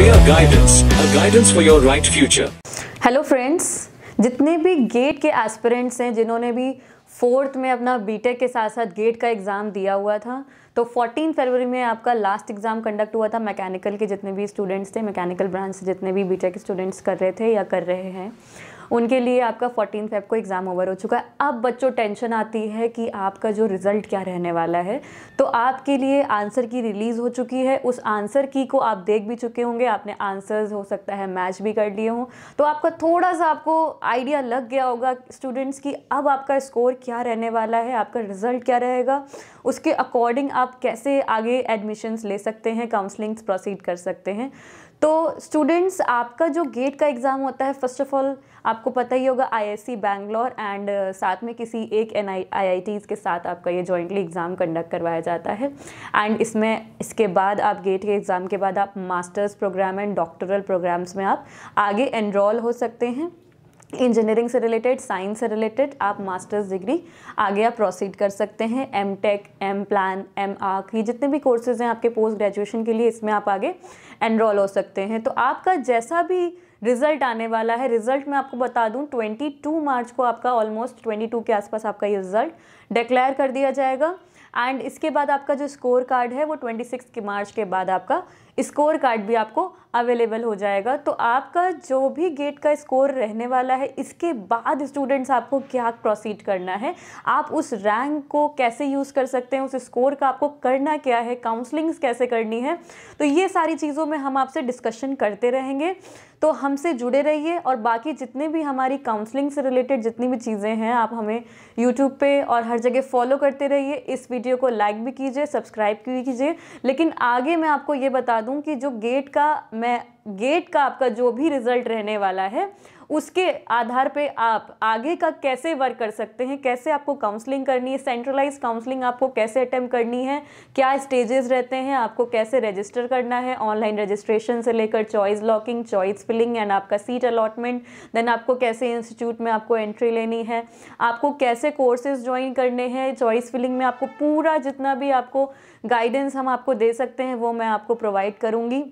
career guidance, a guidance for your right future. Hello friends जितने भी gate के aspirants हैं जिन्होंने भी फोर्थ में अपना बीटेक के साथ साथ गेट का एग्ज़ाम दिया हुआ था तो 14 फरवरी में आपका लास्ट एग्ज़ाम कंडक्ट हुआ था मैकेनिकल के जितने भी स्टूडेंट्स थे मैकेनिकल ब्रांच से जितने भी बीटेक स्टूडेंट्स कर रहे थे या कर रहे हैं उनके लिए आपका फोर्टीन फेब को एग्ज़ाम ओवर हो चुका है अब बच्चों टेंशन आती है कि आपका जो रिज़ल्ट क्या रहने वाला है तो आपके लिए आंसर की रिलीज़ हो चुकी है उस आंसर की को आप देख भी चुके होंगे आपने आंसर्स हो सकता है मैच भी कर लिए हों तो आपका थोड़ा सा आपको आइडिया लग गया होगा स्टूडेंट्स की अब आपका स्कोर क्या रहने वाला है आपका रिज़ल्ट क्या रहेगा उसके अकॉर्डिंग आप कैसे आगे एडमिशन्स ले सकते हैं काउंसलिंग्स प्रोसीड कर सकते हैं तो स्टूडेंट्स आपका जो गेट का एग्ज़ाम होता है फर्स्ट ऑफ ऑल आपको पता ही होगा आईएससी बैंगलोर एंड साथ में किसी एक एन आई के साथ आपका ये जॉइंटली एग्ज़ाम कंडक्ट करवाया जाता है एंड इसमें इसके बाद आप गेट के एग्ज़ाम के बाद आप masters program and doctoral programs में आप आगे एनरोल हो सकते हैं इंजीनियरिंग से रिलेटेड साइंस से रिलेटेड आप मास्टर्स डिग्री आगे आप प्रोसीड कर सकते हैं M tech M plan M arch ये जितने भी कोर्सेज हैं आपके पोस्ट ग्रेजुएशन के लिए इसमें आप आगे एनरोल हो सकते हैं तो आपका जैसा भी रिजल्ट आने वाला है रिजल्ट मैं आपको बता दूं 22 मार्च को आपका ऑलमोस्ट 22 के आसपास आपका ये रिजल्ट डिक्लेयर कर दिया जाएगा एंड इसके बाद आपका जो स्कोर कार्ड है वो 26 के मार्च के बाद आपका स्कोर कार्ड भी आपको अवेलेबल हो जाएगा तो आपका जो भी गेट का स्कोर रहने वाला है इसके बाद स्टूडेंट्स आपको क्या प्रोसीड करना है आप उस रैंक को कैसे यूज़ कर सकते हैं उस स्कोर का आपको करना क्या है काउंसलिंग्स कैसे करनी है तो ये सारी चीज़ों में हम आपसे डिस्कशन करते रहेंगे तो हमसे जुड़े रहिए और बाकी जितने भी हमारी काउंसलिंग से रिलेटेड जितनी भी चीज़ें हैं आप हमें यूट्यूब पे और हर जगह फॉलो करते रहिए इस वीडियो को लाइक भी कीजिए सब्सक्राइब भी कीजिए लेकिन आगे मैं आपको ये बता दूँ कि जो गेट का मैं गेट का आपका जो भी रिज़ल्ट रहने वाला है उसके आधार पे आप आगे का कैसे वर्क कर सकते हैं कैसे आपको काउंसलिंग करनी है सेंट्रलाइज काउंसलिंग आपको कैसे अटैम्प्ट करनी है क्या स्टेजेस रहते हैं आपको कैसे रजिस्टर करना है ऑनलाइन रजिस्ट्रेशन से लेकर choice locking choice filling and आपका सीट अलॉटमेंट देन आपको कैसे इंस्टीट्यूट में आपको एंट्री लेनी है आपको कैसे कोर्सेज ज्वाइन करने हैं चॉइस फिलिंग में आपको पूरा जितना भी आपको गाइडेंस हम आपको दे सकते हैं वो मैं आपको प्रोवाइड करूँगी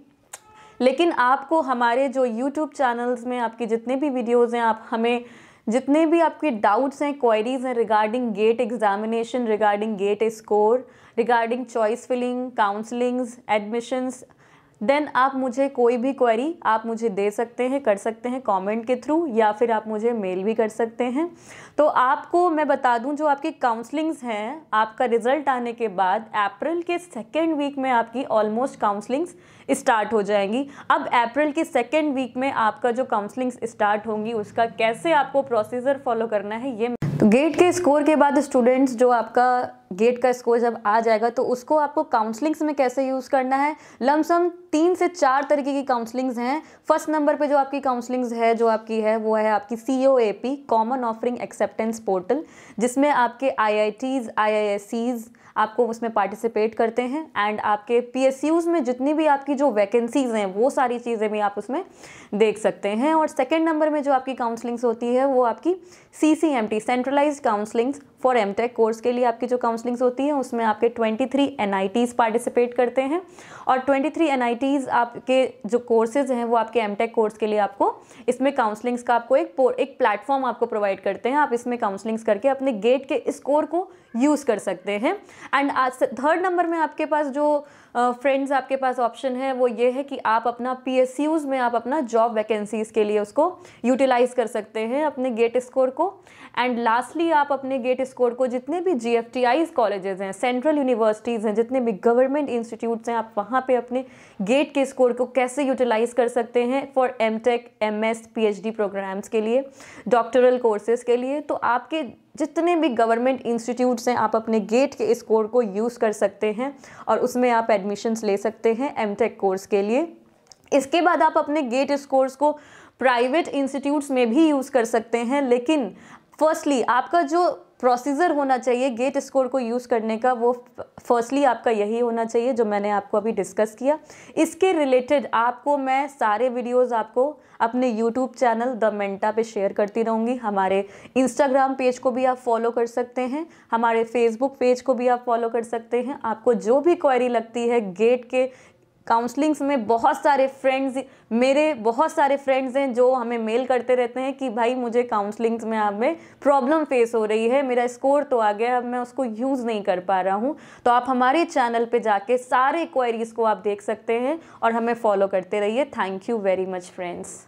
लेकिन आपको हमारे जो यूट्यूब चैनल्स में आपके जितने भी वीडियोज़ हैं आप हमें जितने भी आपके डाउट्स हैं क्वेरीज हैं regarding GATE examination regarding GATE score regarding choice filling counsellings admissions then आप मुझे कोई भी क्वेरी आप मुझे दे सकते हैं कर सकते हैं कमेंट के थ्रू या फिर आप मुझे मेल भी कर सकते हैं तो आपको मैं बता दूं जो आपकी काउंसलिंग्स हैं आपका रिजल्ट आने के बाद अप्रैल के सेकेंड वीक में आपकी ऑलमोस्ट काउंसलिंग्स स्टार्ट हो जाएंगी अब अप्रैल के सेकेंड वीक में आपका जो काउंसलिंग्स स्टार्ट होंगी उसका कैसे आपको प्रोसीजर फॉलो करना है ये तो गेट के स्कोर के बाद स्टूडेंट्स जो आपका गेट का स्कोर जब आ जाएगा तो उसको आपको काउंसलिंग्स में कैसे यूज़ करना है लमसम तीन से चार तरीके की काउंसलिंग्स हैं फर्स्ट नंबर पे जो आपकी काउंसलिंग्स है जो आपकी है वो है आपकी C O A P common offering acceptance portal जिसमें आपके I I Ts I I S Cs आपको उसमें पार्टिसिपेट करते हैं एंड आपके पी में जितनी भी आपकी जो वैकेंसीज़ हैं वो सारी चीज़ें भी आप उसमें देख सकते हैं और सेकेंड नंबर में जो आपकी काउंसलिंग्स होती है वो आपकी C C M T centralise counsellings for M tech course के लिए आपकी जो काउंस काउंसलिंग्स होती हैं उसमें आपके 23 थ्री पार्टिसिपेट करते हैं और 23 थ्री आपके जो कोर्सेज हैं वो आपके एम कोर्स के लिए आपको इसमें काउंसलिंग्स का आपको एक एक प्लेटफॉर्म आपको प्रोवाइड करते हैं आप इसमें काउंसलिंग्स करके अपने गेट के स्कोर को यूज़ कर सकते हैं एंड आज थर्ड नंबर में आपके पास जो फ्रेंड्स आपके पास ऑप्शन है वो ये है कि आप अपना पी में आप अपना जॉब वैकेंसीज़ के लिए उसको यूटिलाइज़ कर सकते हैं अपने गेट स्कोर को एंड लास्टली आप अपने गेट स्कोर को जितने भी जी एफ कॉलेजेस हैं सेंट्रल यूनिवर्सिटीज़ हैं जितने भी गवर्नमेंट इंस्टीट्यूट्स हैं आप वहाँ पर अपने गेट के स्कोर को कैसे यूटिलाइज़ कर सकते हैं for M tech M S P H D programs के लिए डॉक्टरल कोर्सेज के लिए तो आपके जितने भी गवर्नमेंट इंस्टीट्यूट्स हैं आप अपने गेट के इस कोड को यूज़ कर सकते हैं और उसमें आप एडमिशन्स ले सकते हैं एम कोर्स के लिए इसके बाद आप अपने गेट स्कोर्स को प्राइवेट इंस्टीट्यूट्स में भी यूज़ कर सकते हैं लेकिन फर्स्टली आपका जो प्रोसीजर होना चाहिए गेट स्कोर को यूज़ करने का वो फर्स्टली आपका यही होना चाहिए जो मैंने आपको अभी डिस्कस किया इसके रिलेटेड आपको मैं सारे वीडियोस आपको अपने यूट्यूब चैनल द मेंटा पे शेयर करती रहूँगी हमारे इंस्टाग्राम पेज को भी आप फॉलो कर सकते हैं हमारे फेसबुक पेज को भी आप फॉलो कर सकते हैं आपको जो भी क्वारी लगती है गेट के काउंसलिंग्स में बहुत सारे फ्रेंड्स मेरे बहुत सारे फ्रेंड्स हैं जो हमें मेल करते रहते हैं कि भाई मुझे काउंसलिंग्स में में प्रॉब्लम फेस हो रही है मेरा स्कोर तो आ गया अब मैं उसको यूज़ नहीं कर पा रहा हूँ तो आप हमारे चैनल पे जाके सारे क्वेरीज़ को आप देख सकते हैं और हमें फॉलो करते रहिए thank you very much friends